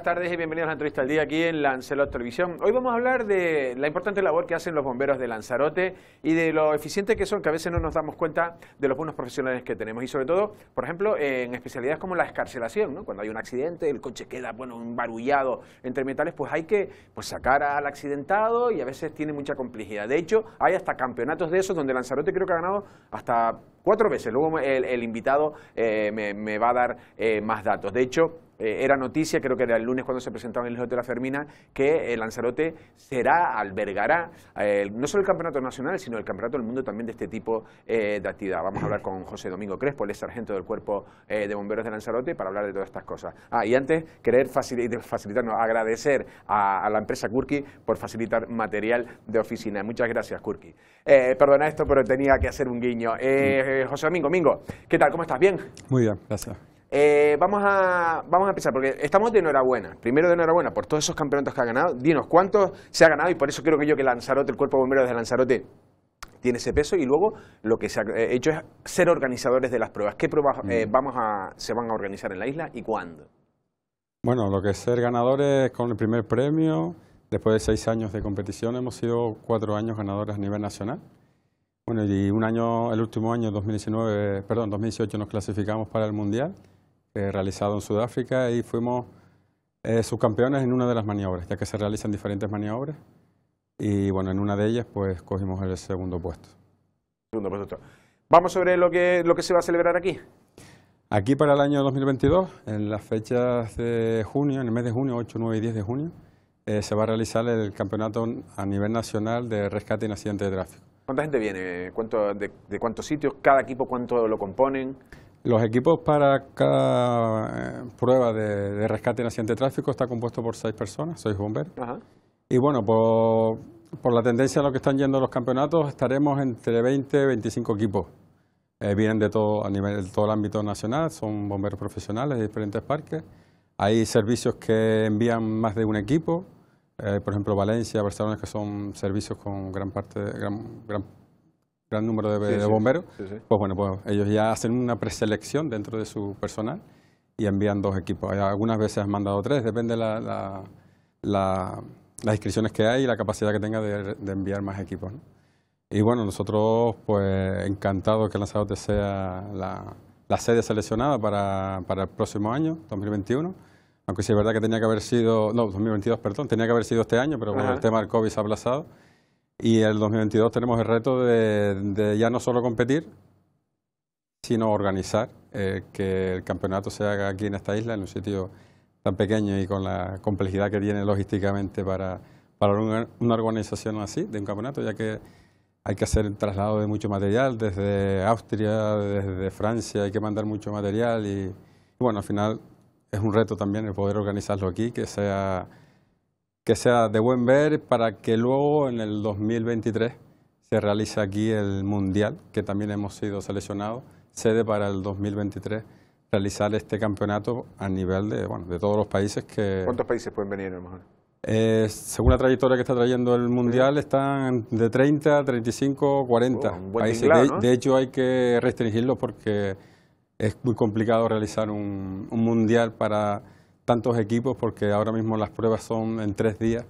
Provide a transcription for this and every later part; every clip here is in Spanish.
buenas tardes y bienvenidos a entrevista al día aquí en Lancelot Televisión. Hoy vamos a hablar de la importante labor que hacen los bomberos de Lanzarote y de lo eficientes que son, que a veces no nos damos cuenta de los buenos profesionales que tenemos y sobre todo, por ejemplo, en especialidades como la escarcelación, ¿no? cuando hay un accidente, el coche queda bueno, embarullado entre metales, pues hay que pues, sacar al accidentado y a veces tiene mucha complejidad. De hecho, hay hasta campeonatos de esos donde Lanzarote creo que ha ganado hasta Cuatro veces. Luego el, invitado eh, me, va a dar eh, más datos. De hecho, eh, era noticia, creo que era el lunes cuando se presentaba en el de La Fermina, que Lanzarote será, albergará no solo el Campeonato Nacional, sino el Campeonato del Mundo también de este tipo de actividad. Vamos a hablar con José Domingo Crespo, el sargento del Cuerpo de Bomberos de Lanzarote, para hablar de todas estas cosas. Ah, y antes, querer facilitar, facilitarnos, agradecer a, la empresa Kurki por facilitar material de oficina. Muchas gracias, Kurki. perdona esto, pero tenía que hacer un guiño. Eh, José Domingo. ¿qué tal? ¿Cómo estás? ¿Bien? Muy bien, gracias. Eh, vamos, a, vamos a empezar, porque estamos de enhorabuena. Primero de enhorabuena por todos esos campeonatos que ha ganado. Dinos, ¿cuántos se ha ganado? Y por eso creo que yo que Lanzarote, el Cuerpo bombero de Lanzarote, tiene ese peso. Y luego lo que se ha eh, hecho es ser organizadores de las pruebas. ¿Qué pruebas mm. vamos a, se van a organizar en la isla y cuándo? Bueno, lo que es ser ganadores con el primer premio. Después de seis años de competición hemos sido cuatro años ganadores a nivel nacional. Bueno, y un año, el último año, 2019, perdón, 2018, nos clasificamos para el Mundial, eh, realizado en Sudáfrica, y fuimos eh, subcampeones en una de las maniobras, ya que se realizan diferentes maniobras. Y bueno, en una de ellas, pues cogimos el segundo puesto. Segundo puesto. Vamos sobre lo que, lo que se va a celebrar aquí. Aquí para el año 2022, en las fechas de junio, en el mes de junio, 8, 9 y 10 de junio, eh, se va a realizar el campeonato a nivel nacional de rescate en accidente de tráfico. ¿Cuánta gente viene? de, cuántos sitios? ¿Cada equipo cuánto lo componen? Los equipos para cada eh, prueba de, rescate en accidente de tráfico está compuesto por seis personas, seis bomberos. Y bueno, por, la tendencia a lo que están yendo los campeonatos, estaremos entre 20 y 25 equipos. Eh, vienen de todo, a nivel, de todo el ámbito nacional, son bomberos profesionales de diferentes parques. Hay servicios que envían más de un equipo, eh, por ejemplo, Valencia, Barcelona, que son servicios con gran parte, gran, gran, número de, bomberos, pues bueno, pues ellos ya hacen una preselección dentro de su personal y envían dos equipos. Algunas veces han mandado tres, depende la, las inscripciones que hay y la capacidad que tenga de, enviar más equipos. Y bueno, nosotros pues encantados que Lanzarote sea la, sede seleccionada para, para el próximo año, 2021 aunque sí es verdad que tenía que haber sido, no, 2022, perdón, tenía que haber sido este año, pero el tema del COVID se ha aplazado. Y el 2022 tenemos el reto de, ya no solo competir, sino organizar eh, que el campeonato se haga aquí en esta isla, en un sitio tan pequeño y con la complejidad que tiene logísticamente para, para una, organización así, de un campeonato, ya que hay que hacer el traslado de mucho material desde Austria, desde Francia, hay que mandar mucho material y bueno, al final es un reto también el poder organizarlo aquí, que sea, que sea de buen ver para que luego en el 2023 se realice aquí el Mundial, que también hemos sido seleccionados, sede para el 2023 realizar este campeonato a nivel de, bueno, de todos los países que... ¿Cuántos países pueden venir eh, según la trayectoria que está trayendo el Mundial, están de 30, 35, 40 países. de, hecho, hay que restringirlo porque es muy complicado realizar un, mundial para tantos equipos porque ahora mismo las pruebas son en tres días.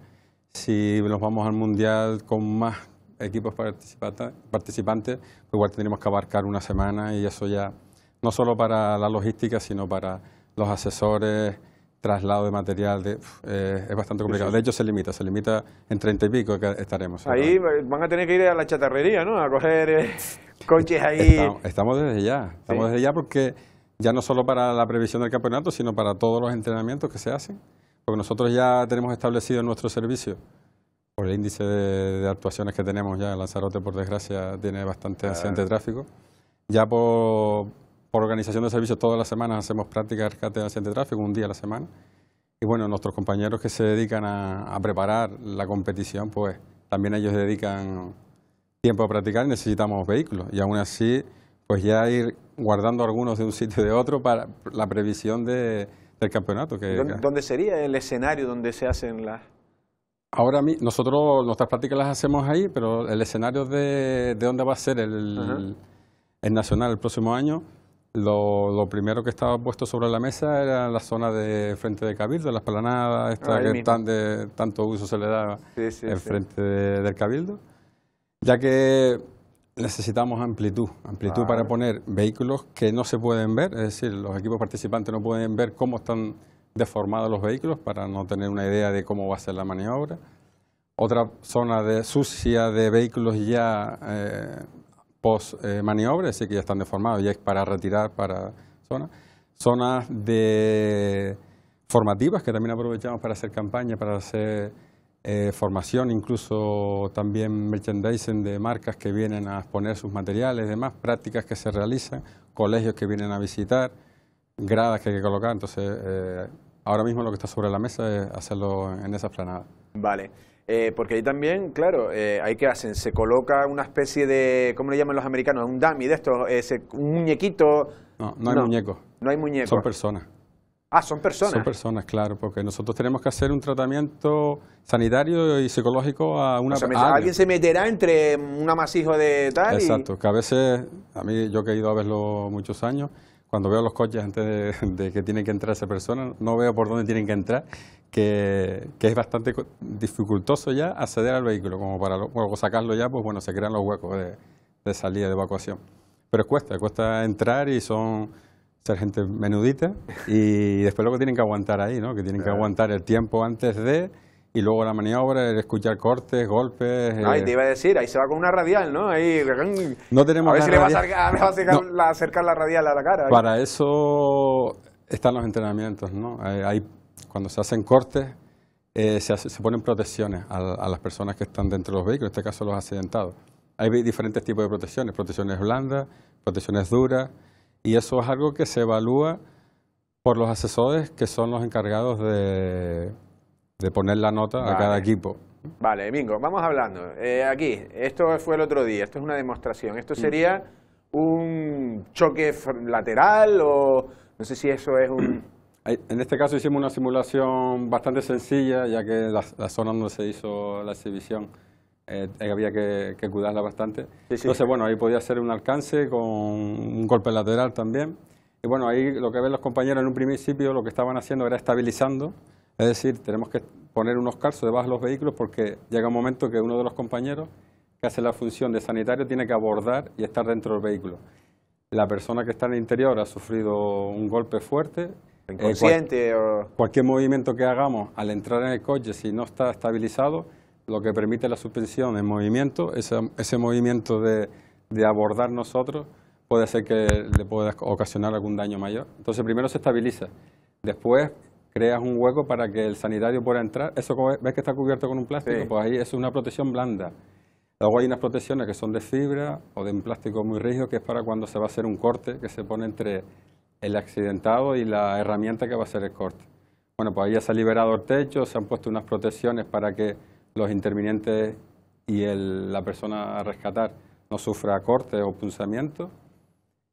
Si nos vamos al mundial con más equipos participantes, pues igual tendríamos que abarcar una semana y eso ya, no solo para la logística, sino para los asesores, traslado de material de, eh, es bastante complicado. De hecho, se limita, se limita en treinta y pico que estaremos. Ahí van a tener que ir a la chatarrería, ¿no? A coger eh, coches ahí. Estamos, desde ya, estamos desde ya porque ya no solo para la previsión del campeonato, sino para todos los entrenamientos que se hacen, porque nosotros ya tenemos establecido nuestro servicio. Por el índice de, actuaciones que tenemos ya, Lanzarote, por desgracia, tiene bastante de tráfico. Ya por por organización de servicios todas las semanas hacemos prácticas de rescate de accidentes de tráfico, un día a la semana. Y bueno, nuestros compañeros que se dedican a, a preparar la competición, pues también ellos dedican tiempo a practicar y necesitamos vehículos. Y aún así, pues ya ir guardando algunos de un sitio y de otro para la previsión de, del campeonato. Que, ¿Dónde, sería el escenario donde se hacen las...? Ahora nosotros nuestras prácticas las hacemos ahí, pero el escenario de, de dónde va a ser el, el nacional el próximo año lo, primero que estaba puesto sobre la mesa era la zona de frente del Cabildo, la esplanada, esta que de, tanto uso se le daba en frente del Cabildo, ya que necesitamos amplitud, amplitud para poner vehículos que no se pueden ver, es decir, los equipos participantes no pueden ver cómo están deformados los vehículos para no tener una idea de cómo va a ser la maniobra. Otra zona de, sucia de vehículos ya eh, post maniobres que ya están deformados, ya es para retirar para zonas. Zonas de formativas que también aprovechamos para hacer campaña, para hacer eh, formación, incluso también merchandising de marcas que vienen a exponer sus materiales, demás prácticas que se realizan, colegios que vienen a visitar, gradas que hay que colocar. Entonces, eh, ahora mismo lo que está sobre la mesa es hacerlo en esa planada. Vale. Eh, porque ahí también, claro, eh, hay que hacen, se coloca una especie de, ¿cómo le llaman los americanos? Un dummy de esto, ese, un muñequito. No, no hay muñecos. No hay muñecos. Son personas. Ah, son personas. Son personas, claro, porque nosotros tenemos que hacer un tratamiento sanitario y psicológico a una o sea, Alguien se meterá entre un amasijo de tal. Exacto, que a veces, a mí yo que he ido a verlo muchos años, cuando veo los coches antes de, de que tienen que entrar esa persona, no veo por dónde tienen que entrar que, es bastante dificultoso ya acceder al vehículo, como para luego sacarlo ya, pues bueno, se crean los huecos de, salida, de evacuación. Pero cuesta, cuesta entrar y son ser gente menudita y después lo que tienen que aguantar ahí, ¿no? Que tienen que aguantar el tiempo antes de y luego la maniobra, el escuchar cortes, golpes. Ay, eh, te iba a decir, ahí se va con una radial, ¿no? Ahí, no tenemos a ver si le va a, acercar, la, radial a la cara. Para eso están los entrenamientos, ¿no? Hay, cuando se hacen cortes, eh, se, se, ponen protecciones a, las personas que están dentro de los vehículos, en este caso los accidentados. Hay diferentes tipos de protecciones, protecciones blandas, protecciones duras, y eso es algo que se evalúa por los asesores que son los encargados de, de poner la nota a cada equipo. Vale, Mingo, vamos hablando. Eh, aquí, esto fue el otro día, esto es una demostración. Esto mm. sería un choque lateral o no sé si eso es un... En este caso hicimos una simulación bastante sencilla, ya que la, zona donde se hizo la exhibición eh, había que, cuidarla bastante. Entonces, bueno, ahí podía ser un alcance con un golpe lateral también. Y bueno, ahí lo que ven los compañeros en un principio lo que estaban haciendo era estabilizando, es decir, tenemos que poner unos calzos debajo de los vehículos porque llega un momento que uno de los compañeros que hace la función de sanitario tiene que abordar y estar dentro del vehículo. La persona que está en el interior ha sufrido un golpe fuerte Inconsciente Cualquier movimiento que hagamos al entrar en el coche, si no está estabilizado, lo que permite la suspensión en movimiento, ese, movimiento de, de abordar nosotros puede ser que le pueda ocasionar algún daño mayor. Entonces primero se estabiliza, después creas un hueco para que el sanitario pueda entrar. Eso ves que está cubierto con un plástico, pues ahí es una protección blanda. Luego hay unas protecciones que son de fibra o de un plástico muy rígido, que es para cuando se va a hacer un corte, que se pone entre el accidentado y la herramienta que va a ser el corte. Bueno, pues ahí ya se ha liberado el techo, se han puesto unas protecciones para que los intervinientes y la persona a rescatar no sufra corte o punzamiento.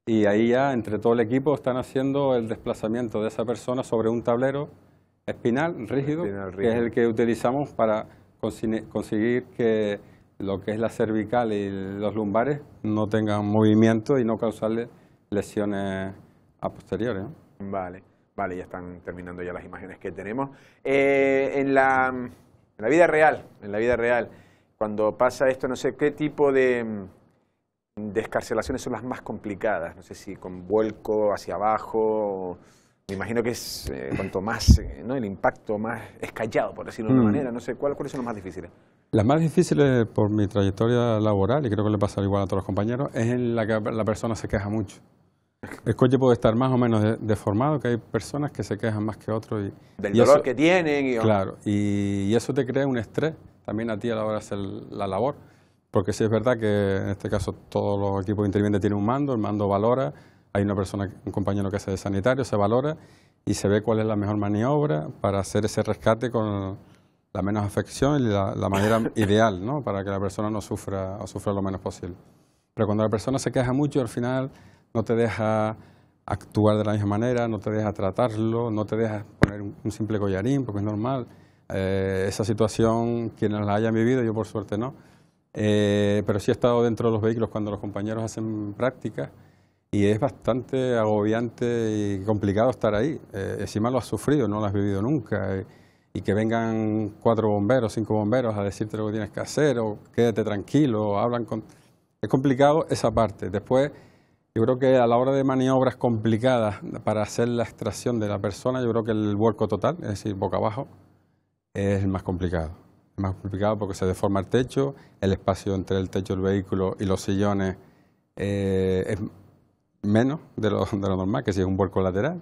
Y ahí ya entre todo el equipo están haciendo el desplazamiento de esa persona sobre un tablero espinal rígido, espinal rígido. que es el que utilizamos para conseguir que lo que es la cervical y los lumbares no tengan movimiento y no causarle lesiones a posteriori. Vale, vale, ya están terminando ya las imágenes que tenemos. Eh, en, la, vida real, en la vida real, cuando pasa esto, no sé qué tipo de, descarcelaciones son las más complicadas. No sé si con vuelco hacia abajo. me imagino que es eh, cuanto más, eh, ¿no? El impacto más escallado, por decirlo de una mm. manera. No sé, ¿cuál, ¿cuáles son las más difíciles? Las más difíciles por mi trayectoria laboral, y creo que le pasa igual a todos los compañeros, es en la que la persona se queja mucho. El coche puede estar más o menos deformado, que hay personas que se quejan más que otros. Y, Del dolor que tienen. Y, claro, y, eso te crea un estrés también a ti a la hora de hacer la labor, porque sí es verdad que en este caso todos los equipos de intervinientes tienen un mando, el mando valora, hay una persona, un compañero que hace de sanitario, se valora y se ve cuál es la mejor maniobra para hacer ese rescate con la menos afección y la, la manera ideal, ¿no? Para que la persona no sufra o sufra lo menos posible. Pero cuando la persona se queja mucho, al final no te deja actuar de la misma manera, no te deja tratarlo, no te deja poner un simple collarín, porque es normal. Eh, esa situación, quienes la hayan vivido, yo por suerte no, eh, pero sí he estado dentro de los vehículos cuando los compañeros hacen prácticas y es bastante agobiante y complicado estar ahí. Es eh, encima lo has sufrido, no lo has vivido nunca. y que vengan cuatro bomberos, cinco bomberos a decirte lo que tienes que hacer o quédate tranquilo, o hablan con... Es complicado esa parte. Después yo creo que a la hora de maniobras complicadas para hacer la extracción de la persona, yo creo que el vuelco total, es decir, boca abajo, es el más complicado. Es más complicado porque se deforma el techo, el espacio entre el techo del vehículo y los sillones eh, es menos de lo, de lo, normal, que si es un vuelco lateral.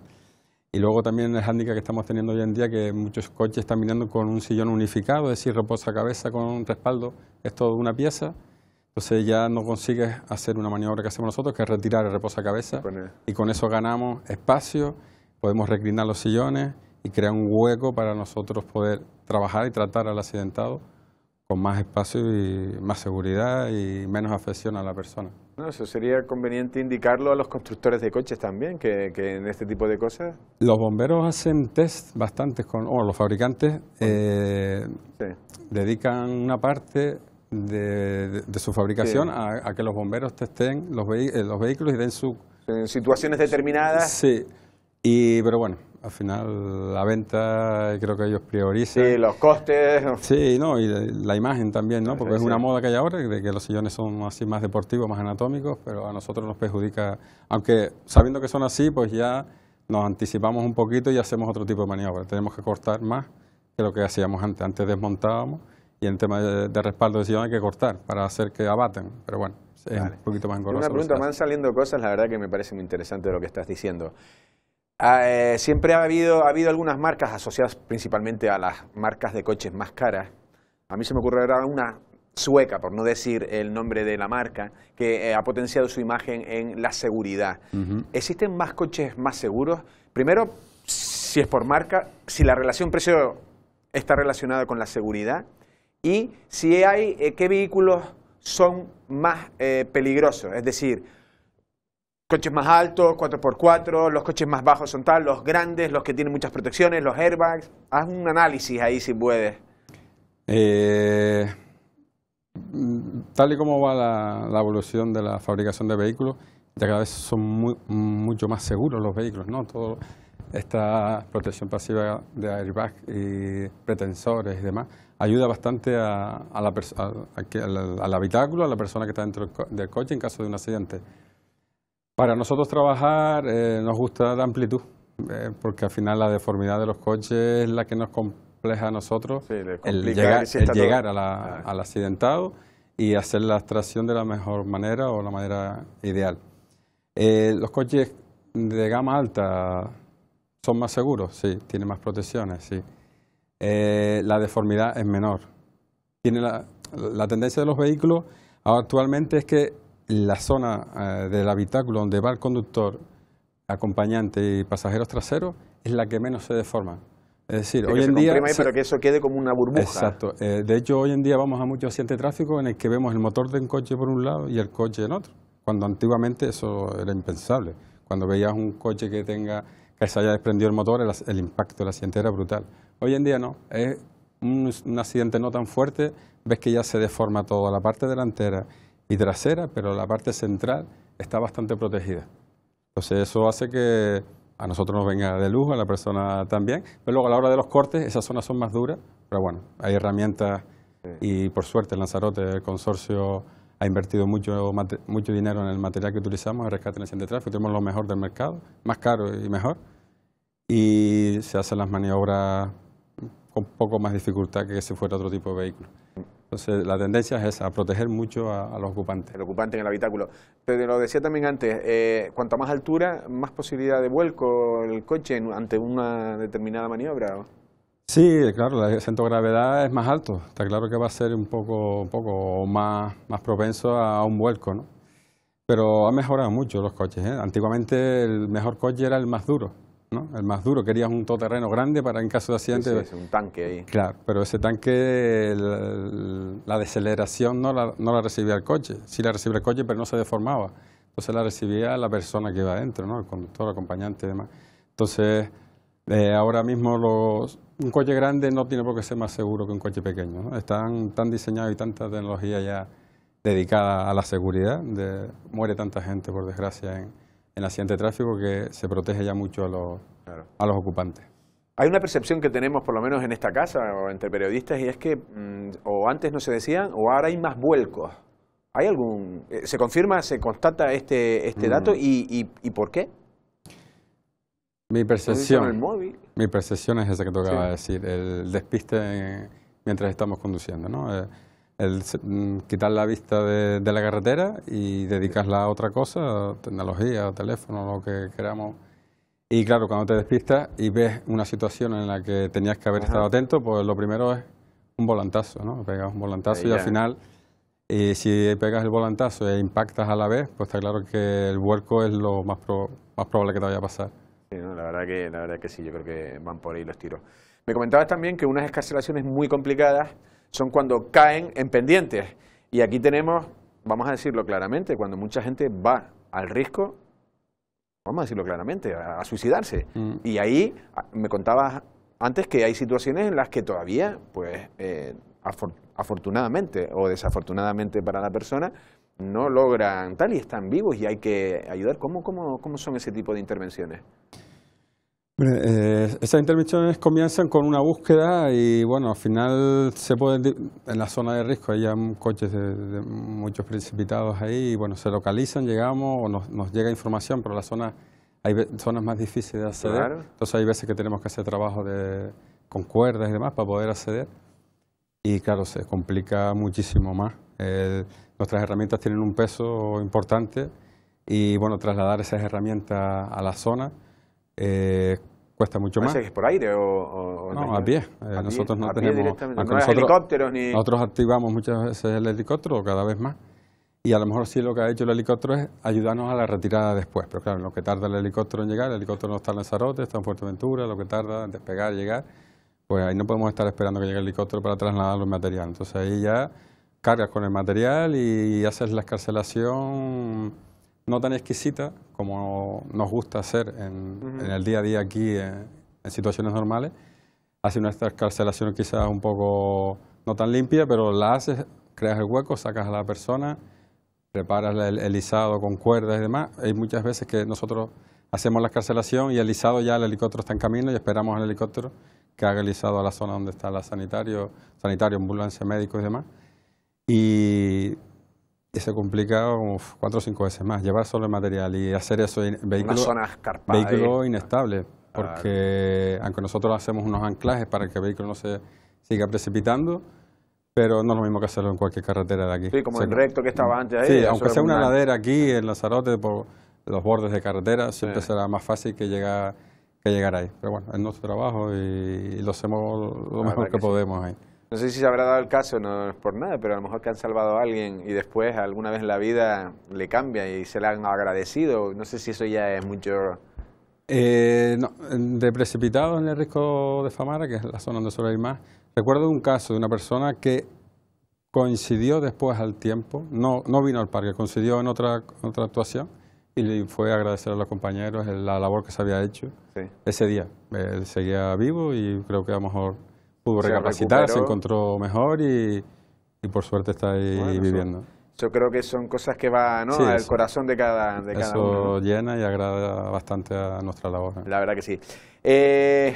Y luego también el hándicap que estamos teniendo hoy en día, que muchos coches están mirando con un sillón unificado, es decir, reposa cabeza con un respaldo, es todo una pieza entonces ya no consigues hacer una maniobra que hacemos nosotros, que es retirar el reposacabezas. Y con eso ganamos espacio, podemos reclinar los sillones y crear un hueco para nosotros poder trabajar y tratar al accidentado con más espacio y más seguridad y menos afección a la persona. No, eso sería conveniente indicarlo a los constructores de coches también, que, en este tipo de cosas. Los bomberos hacen test bastantes con, o los fabricantes eh, dedican una parte de, su fabricación a, que los bomberos testen eh, los, vehículos y den su... En situaciones determinadas. Sí, y, pero bueno, al final la venta creo que ellos priorizan. Sí, los costes. Sí, no, y la imagen también, ¿no? Porque es una moda que hay ahora, de que los sillones son así más deportivos, más anatómicos, pero a nosotros nos perjudica, aunque sabiendo que son así, pues ya nos anticipamos un poquito y hacemos otro tipo de maniobra. Tenemos que cortar más que lo que hacíamos antes. Antes desmontábamos y en tema de, respaldo de hay que cortar para hacer que abaten, pero bueno, es un poquito más engorroso. Una pregunta, van saliendo cosas, la verdad que me parece muy interesante lo que estás diciendo. Ah, eh, siempre ha habido, habido algunas marcas asociadas principalmente a las marcas de coches más caras. A mí se me ocurre ahora una sueca, por no decir el nombre de la marca, que eh, ha potenciado su imagen en la seguridad. ¿Existen más coches más seguros? Primero, si es por marca, si la relación precio está relacionada con la seguridad y si hay, eh, qué vehículos son más eh, peligrosos, es decir, coches más altos, 4x4, los coches más bajos son tal, los grandes, los que tienen muchas protecciones, los airbags. Haz un análisis ahí si puedes. Eh, tal y como va la, evolución de la fabricación de vehículos, ya cada vez son mucho más seguros los vehículos, ¿no? Toda esta protección pasiva de airbags y pretensores y demás ayuda bastante a, a la, al, habitáculo, a la persona que está dentro del coche en caso de un accidente. Para nosotros trabajar eh, nos gusta la amplitud, eh, porque al final la deformidad de los coches es la que nos compleja a nosotros el llegar, ah. al accidentado y hacer la extracción de la mejor manera o la manera ideal. Eh, los coches de gama alta son más seguros, sí, tienen más protecciones, sí. Eh, la deformidad es menor. Tiene la, tendencia de los vehículos actualmente es que la zona eh, del habitáculo donde va el conductor, acompañante y pasajeros traseros es la que menos se deforma. Es decir, hoy en día... pero que eso quede como una burbuja. Exacto. Eh, de hecho, hoy en día vamos a muchos accidentes de tráfico en el que vemos el motor de un coche por un lado y el coche en otro, cuando antiguamente eso era impensable. Cuando veías un coche que tenga que se haya desprendido el motor, el, impacto impacto del accidente era brutal. Hoy en día no, es un, accidente no tan fuerte, ves que ya se deforma toda la parte delantera y trasera, pero la parte central está bastante protegida. Entonces eso hace que a nosotros nos venga de lujo, a la persona también, pero luego a la hora de los cortes esas zonas son más duras, pero bueno, hay herramientas y por suerte el Lanzarote el consorcio ha invertido mucho, dinero en el material que utilizamos, el rescate en el centro de tráfico, tenemos lo mejor del mercado, más caro y mejor, y se hacen las maniobras con poco más dificultad que si fuera otro tipo de vehículo. Entonces, la tendencia es esa, a proteger mucho a, los ocupantes. El ocupante en el habitáculo. Pero lo decía también antes, eh, cuanto más altura, más posibilidad de vuelco el coche ante una determinada maniobra. Sí, claro, el centro de gravedad es más alto. Está claro que va a ser un poco, un poco más, más propenso a un vuelco, ¿no? Pero ha mejorado mucho los coches. ¿eh? Antiguamente el mejor coche era el más duro el más duro, querías un todoterreno grande para en caso de accidente. un tanque ahí. Claro, pero ese tanque, la, desaceleración no la, recibía el coche. Sí la recibía el coche, pero no se deformaba. Entonces la recibía la persona que iba adentro, ¿no? El conductor, el acompañante y demás. Entonces, eh, ahora mismo los, un coche grande no tiene por qué ser más seguro que un coche pequeño. Están tan diseñados y tanta tecnología ya dedicada a la seguridad, muere tanta gente, por desgracia, en en accidente de tráfico que se protege ya mucho a los, a los ocupantes. Hay una percepción que tenemos, por lo menos en esta casa o entre periodistas, y es que mm, o antes no se decían o ahora hay más vuelcos. ¿Hay algún, eh, ¿Se confirma, se constata este, este mm. dato y, y, por qué? Mi percepción, mi percepción es esa que tocaba decir, el despiste mientras estamos conduciendo. ¿no? Eh, el mm, quitar la vista de, la carretera y dedicarla a otra cosa, tecnología, teléfono, lo que queramos. Y claro, cuando te despistas y ves una situación en la que tenías que haber estado atento, pues lo primero es un volantazo, ¿no? Pegas un volantazo y al final, y si pegas el volantazo e impactas a la vez, pues está claro que el vuelco es lo más, probable que te vaya a pasar. Sí, la, verdad que, la verdad que sí, yo creo que van por ahí los tiros. Me comentabas también que unas escarcelaciones muy complicadas son cuando caen en pendientes. Y aquí tenemos, vamos a decirlo claramente, cuando mucha gente va al riesgo, vamos a decirlo claramente, a, suicidarse. Mm. Y ahí me contabas antes que hay situaciones en las que todavía, pues, eh, afortunadamente o desafortunadamente para la persona, no logran tal y están vivos y hay que ayudar. ¿Cómo, cómo, cómo son ese tipo de intervenciones? Eh, esas intervenciones comienzan con una búsqueda y bueno, al final se pueden... en la zona de riesgo hay ya coches de, muchos precipitados ahí y bueno, se localizan, llegamos o nos, llega información, pero la zona, hay zonas más difíciles de acceder, entonces hay veces que tenemos que hacer trabajo de, con cuerdas y demás para poder acceder y claro, se complica muchísimo más. nuestras herramientas tienen un peso importante y bueno, trasladar esas herramientas a la zona eh, cuesta mucho más. ¿Es por aire o, eh, no? A pie. nosotros no tenemos. helicópteros ni. Nosotros activamos muchas veces el helicóptero, cada vez más. Y a lo mejor sí lo que ha hecho el helicóptero es ayudarnos a la retirada después. Pero claro, lo que tarda el helicóptero en llegar, el helicóptero no está en Lanzarote, está en Fuerteventura, lo que tarda en despegar, llegar, pues ahí no podemos estar esperando que llegue el helicóptero para trasladar los materiales. Entonces ahí ya cargas con el material y haces la escarcelación no tan exquisita como nos gusta hacer en, el día a día aquí eh, en, situaciones normales. Hace una escarcelación quizás un poco no tan limpia, pero la haces, creas el hueco, sacas a la persona, preparas el, el con cuerdas y demás. Hay muchas veces que nosotros hacemos la escarcelación y el izado ya el helicóptero está en camino y esperamos al helicóptero que haga el izado a la zona donde está la sanitario, sanitario, ambulancia, médico y demás. Y y se complica cuatro o cinco veces más llevar solo el material y hacer eso en vehículo, vehículo inestable, porque aunque nosotros hacemos unos anclajes para que el vehículo no se siga precipitando, pero no es lo mismo que hacerlo en cualquier carretera de aquí. Sí, como el recto que estaba antes ahí. Sí, aunque sea una ladera aquí en lazarote por los bordes de carretera, siempre será más fácil que llegar, que llegar ahí. Pero bueno, es nuestro trabajo y, lo hacemos lo mejor que, podemos ahí. No sé si se habrá dado el caso, no es por nada, pero a lo mejor que han salvado a alguien y después alguna vez la vida le cambia y se le han agradecido. No sé si eso ya es mucho... Eh, no, de precipitado en el risco de Famara, que es la zona donde suele ir más, recuerdo un caso de una persona que coincidió después al tiempo, no, no vino al parque, coincidió en otra, otra actuación y le fue a agradecer a los compañeros la labor que se había hecho ese día. seguía vivo y creo que a lo mejor pudo recapacitar, se encontró mejor y, por suerte está ahí viviendo. yo creo que son cosas que van al corazón de cada, de llena y agrada bastante a nuestra labor. ¿eh? La verdad que sí. Eh,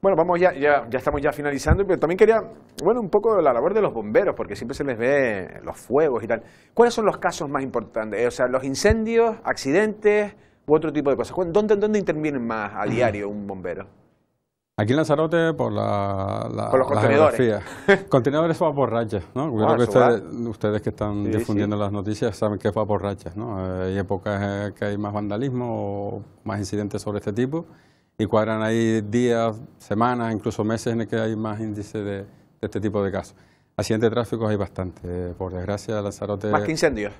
bueno, vamos ya, ya, estamos ya finalizando, pero también quería, bueno, un poco la labor de los bomberos, porque siempre se les ve los fuegos y tal. ¿Cuáles son los casos más importantes? Eh, o sea, los incendios, accidentes u otro tipo de cosas. ¿Dónde, dónde intervienen más a diario un bombero? Aquí en Lanzarote por la, la por los contenedores. contenedores a ¿no? Ah, que ustedes que están difundiendo las noticias saben que va a borrachas, ¿no? Eh, hay épocas que hay más vandalismo o más incidentes sobre este tipo y cuadran ahí días, semanas, incluso meses en que hay más índice de, este tipo de casos. Accidentes de tráfico hay bastante, eh, por desgracia Lanzarote... Más que incendios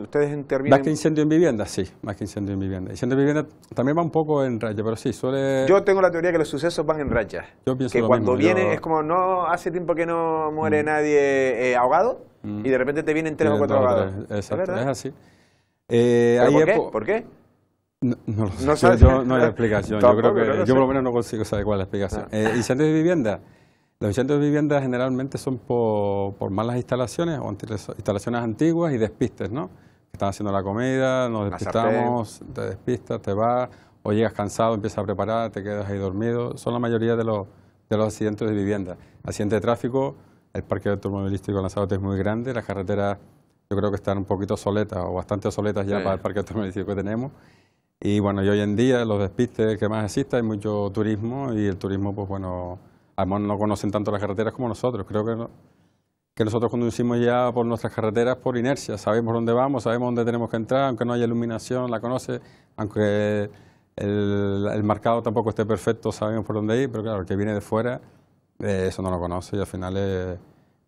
ustedes intervienen... Más que incendio en vivienda, sí, más que incendio en vivienda. Incendio en vivienda también va un poco en raya, pero sí, suele... Yo tengo la teoría que los sucesos van en raya. Yo pienso Que cuando viene es como, no hace tiempo que no muere mm. nadie eh, ahogado mm. y de repente te vienen tres o cuatro ahogados. Exacto, es, así. Eh, por, qué? ¿Por qué? No, no, Yo, no hay explicación. yo por lo menos no consigo saber cuál es la explicación. Incendio ah. Eh, de vivienda. Los incendios de vivienda generalmente son por, por malas instalaciones o instalaciones antiguas y despistes, ¿no? están haciendo la comida, nos despistamos, te despistas, te vas, o llegas cansado, empiezas a preparar, te quedas ahí dormido. Son la mayoría de los, accidentes de vivienda. Accidente de tráfico, el parque automovilístico en Lanzarote es muy grande, las carreteras yo creo que están un poquito soletas o bastante soletas ya para el parque automovilístico que tenemos. Y bueno, y hoy en día los despistes que más existen, hay mucho turismo y el turismo, pues bueno, además no conocen tanto las carreteras como nosotros. Creo que no, que nosotros conducimos ya por nuestras carreteras por inercia, sabemos dónde vamos, sabemos dónde tenemos que entrar, aunque no haya iluminación, la conoce, aunque el, marcado tampoco esté perfecto, sabemos por dónde ir, pero claro, el que viene de fuera eh, eso no lo conoce y al final es,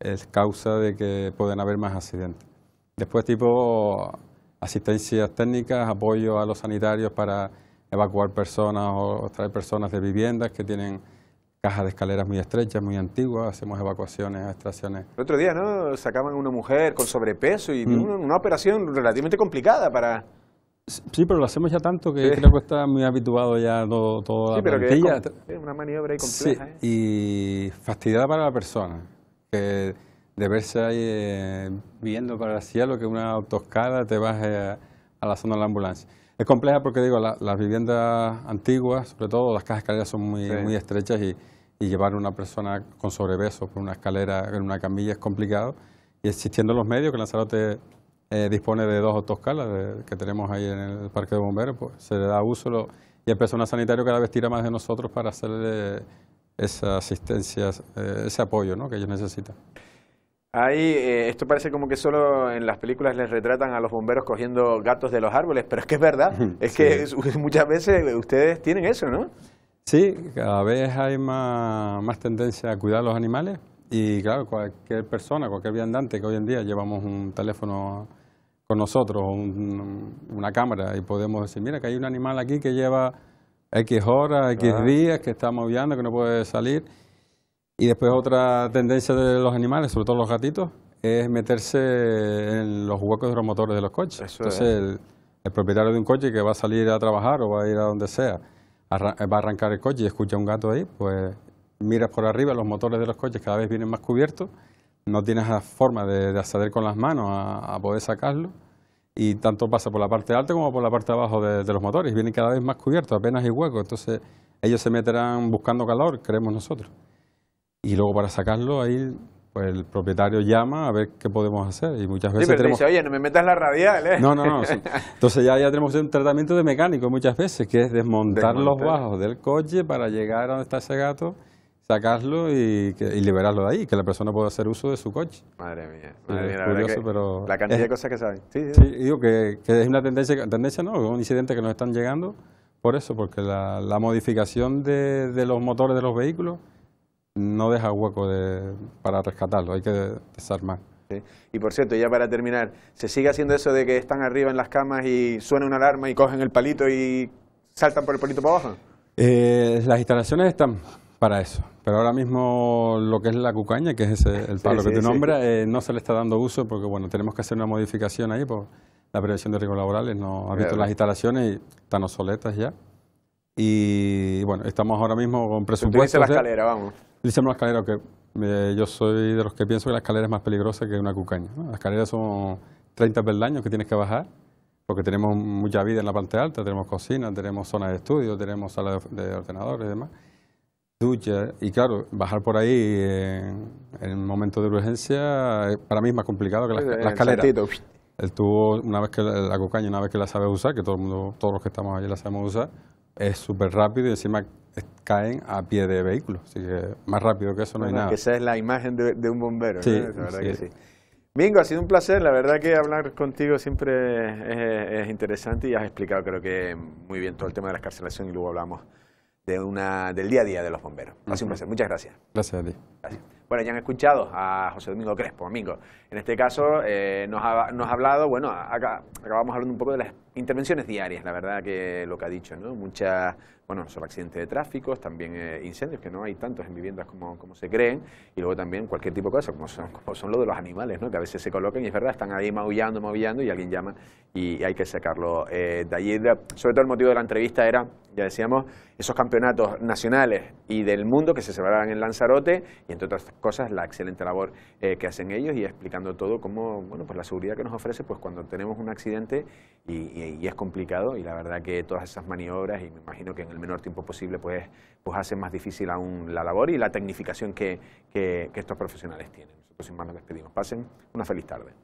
es causa de que pueden haber más accidentes. Después tipo asistencias técnicas, apoyo a los sanitarios para evacuar personas o traer personas de viviendas que tienen ...cajas de escaleras muy estrechas, muy antiguas, hacemos evacuaciones extracciones... El otro día, ¿no? Sacaban a una mujer con sobrepeso y mm. una, operación relativamente complicada para... Sí, pero lo hacemos ya tanto que creo que está muy habituado ya todo, toda sí, pero Que es, una maniobra ahí compleja. ¿eh? y fastidiada para la persona, que de verse ahí eh, viendo para el cielo que una autoscada te baje a, la zona de la ambulancia. Es compleja porque digo, las viviendas antiguas, sobre todo las cajas de escaleras son muy, muy estrechas y, y llevar a una persona con sobrepeso por una escalera en una camilla es complicado. Y existiendo los medios, que Lanzarote eh, dispone de dos o autoscalas escalas que tenemos ahí en el Parque de Bomberos, pues se le da uso lo, y el personal sanitario cada vez tira más de nosotros para hacerle esa asistencia, eh, ese apoyo que ellos necesitan. Ahí, eh, esto parece como que solo en las películas les retratan a los bomberos cogiendo gatos de los árboles, pero es que es verdad, es que muchas veces ustedes tienen eso, ¿no? Sí, cada vez hay más, tendencia a cuidar los animales y claro, cualquier persona, cualquier viandante que hoy en día llevamos un teléfono con nosotros, una cámara y podemos decir, mira que hay un animal aquí que lleva X horas, X días, que está moviando, que no puede salir. Y después otra tendencia de los animales, sobre todo los gatitos, es meterse en los huecos de los motores de los coches. Entonces, el propietario de un coche que va a salir a trabajar o va a ir a donde sea va a arrancar el coche y escucha un gato ahí, pues miras por arriba, los motores de los coches cada vez vienen más cubiertos, no tienes la forma de, acceder con las manos a, poder sacarlo y tanto pasa por la parte alta como por la parte abajo de, los motores, vienen cada vez más cubiertos, apenas hay hueco, entonces ellos se meterán buscando calor, creemos nosotros. Y luego para sacarlo ahí pues el propietario llama a ver qué podemos hacer y muchas veces... Sí, pero tenemos... oye, no me metas la radial, ¿eh? No, no, no. Entonces ya, ya tenemos un tratamiento de mecánico muchas veces, que es desmontar, los bajos del coche para llegar a donde está ese gato, sacarlo y, liberarlo de ahí, que la persona pueda hacer uso de su coche. Madre mía, madre mía, la, curioso, pero la cantidad de cosas que saben. Sí, digo que, es una tendencia, tendencia no, un incidente que nos están llegando por eso, porque la, la modificación de los motores de los vehículos no deja hueco para rescatarlo, hay que desarmar. Y por cierto, ya para terminar, ¿se sigue haciendo eso de que están arriba en las camas y suena una alarma y cogen el palito y saltan por el palito para abajo? Eh, las instalaciones están para eso, pero ahora mismo lo que es la cucaña, que es el palo que tú nombras, eh, no se le está dando uso porque bueno, tenemos que hacer una modificación ahí por la prevención de riesgos laborales, no ha visto las instalaciones y están obsoletas ya. Y bueno, estamos ahora mismo con presupuesto la escalera, vamos. Dice una escalera que yo soy de los que pienso que la escalera es más peligrosa que una cucaña. Las escaleras son 30 peldaños que tienes que bajar, porque tenemos mucha vida en la parte alta, tenemos cocina, tenemos zona de estudio, tenemos sala de, ordenadores y demás, ducha, y claro, bajar por ahí eh, en un momento de urgencia eh, para mí es más complicado que la, la escalera. El, tubo, una vez que la, cucaña, una vez que la sabes usar, que todo todos los que estamos allí la sabemos usar, es súper rápido y encima caen a pie de vehículo. Así que más rápido que eso no hay nada. esa es la imagen de, un bombero. Mingo, ha sido un placer. La verdad que hablar contigo siempre es, interesante y has explicado, creo que muy bien, todo el tema de la escarcelación y luego hablamos de una, del día a día de los bomberos. Ha sido un placer. Muchas gracias. Gracias a ti. Bueno, ya han escuchado a José Domingo Crespo, Amigo, En este caso eh, nos, ha, nos, hablado, bueno, acabamos hablando un poco de las intervenciones diarias, la verdad que lo que ha dicho, ¿no? Muchas bueno, son accidentes de tráfico, también eh, incendios, que no hay tantos en viviendas como, como, se creen, y luego también cualquier tipo de cosas, como son, lo de los animales, ¿no? que a veces se colocan y es verdad, están ahí maullando, maullando, y alguien llama y hay que sacarlo eh, de allí. Sobre todo el motivo de la entrevista era, ya decíamos, esos campeonatos nacionales y del mundo que se celebrarán en Lanzarote, y entre otras cosas la excelente labor eh, que hacen ellos, y explicando todo como, bueno, pues la seguridad que nos ofrece pues cuando tenemos un accidente y, y es complicado, y la verdad que todas esas maniobras, y me imagino que en el menor tiempo posible, pues, pues hace más difícil aún la labor y la tecnificación que, que estos profesionales tienen. Nosotros sin más nos despedimos. Pasen una feliz tarde.